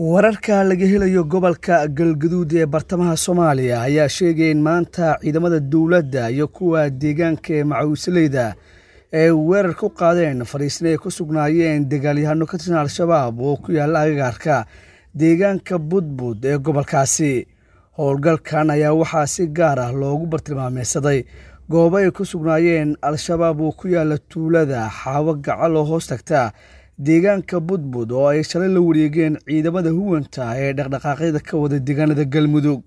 wararka laga helayo gobolka galgaduud ee bartamaha soomaaliya ayaa sheegay in maanta ciidamada dowladda iyo kuwa deegaanka ee macawisleyda ay weerar ku qaadeen fadhiisna ay ku sugnaayeen dagaalyahano ka tirsan al-shabaab oo ku yaalla agagaarka deegaanka budbud ee gobolkaasi howlgalkan ayaa waxaa si gaar ah loogu bartilmaameysaday goobo ay ku sugnaayeen al-shabaab oo ku yaalla tuulada xaawo gacal oo hoos tagta deegaanka budbud oo ay shalay la wareegeen ciidamada huwanta ah ee dhaqdhaqaaqyada ka wada deegaanada galmudug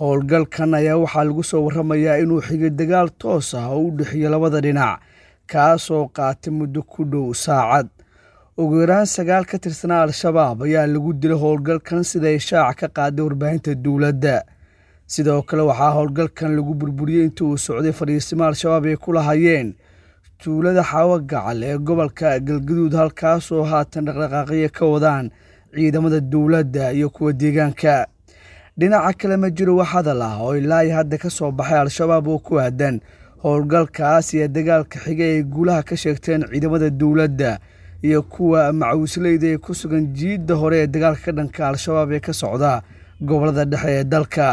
howlgalkan ayaa waxaa lagu soo warramayaa inuu xigay dagaal toos ah oo u dhexeeyo labada dhinac kaasoo qaatay muddo ku dhow saacad ugu yaraan sagaal ka tirsanaa al-shabaab ayaa lagu dilay howlgalkan sida ay shaac ka qaaday warbaahinta dowladda sidoo kale waxaa howlgalkan lagu burburiyey intii uu socday fadhiisimo al-shabaab ay ku lahaayeen tuulada xawagacal ee gobolka galguduud halkaasoo haatan dhaqdhaqaaqyo ka wadaan ciidamada dowladda iyo kuwa deegaanka dhinaca kale ma jiro wax hadal ah oo ilaahi hadda ka soo baxay al-shabaab oo ku aadan howlgalkaas iyo dagaalka xiga ay guulaha ka sheegteen ciidamada dowladda iyo kuwa macawisleyda ee ku sugan jiidda hore ee dagaalka ka dhanka al-shabaab ee ka socda gobollada dhexe ee dalka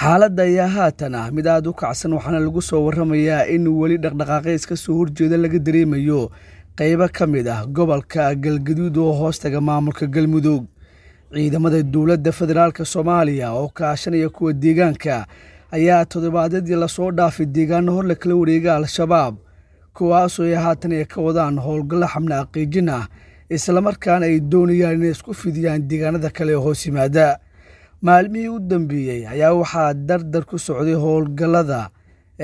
xaaladda ayaa haatan ah mid aad u kacsan waxaana lagu soo warramayaa in weli dhaqdhaqaaqeys iska soo horjeeda laga dareemayo qaybo ka mid ah gobolka galgaduud oo hoostaga maamulka galmudug ciidamada dowladda federaalk soomaaliya oo kaashanaya kuwa deegaanka ayaa toddobaadyadii lasoo dhaafay deegaano horle kala wareega al-shabaab kuwaasoo ay haatan ay ka wadaan howlgalla xabna aqiijin ah islamarkaana ay doonayaan inay isku fidiyaan deegaanada kale hoos yimaada maalmihii u dambeeyey ayaa waxaa dardar ku socday howlgallada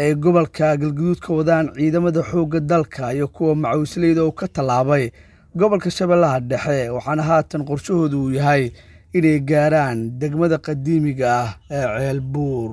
ay gobolka galguduud ka wadaan ciidamada xoogga dalka iyo kuwa macawisleyda oo ka tallaabay gobolka shabeellaha dhexe waxaana haatan qorshahoodu uu yahay inay gaaraan degmada qadiimiga ah ee ceelbuur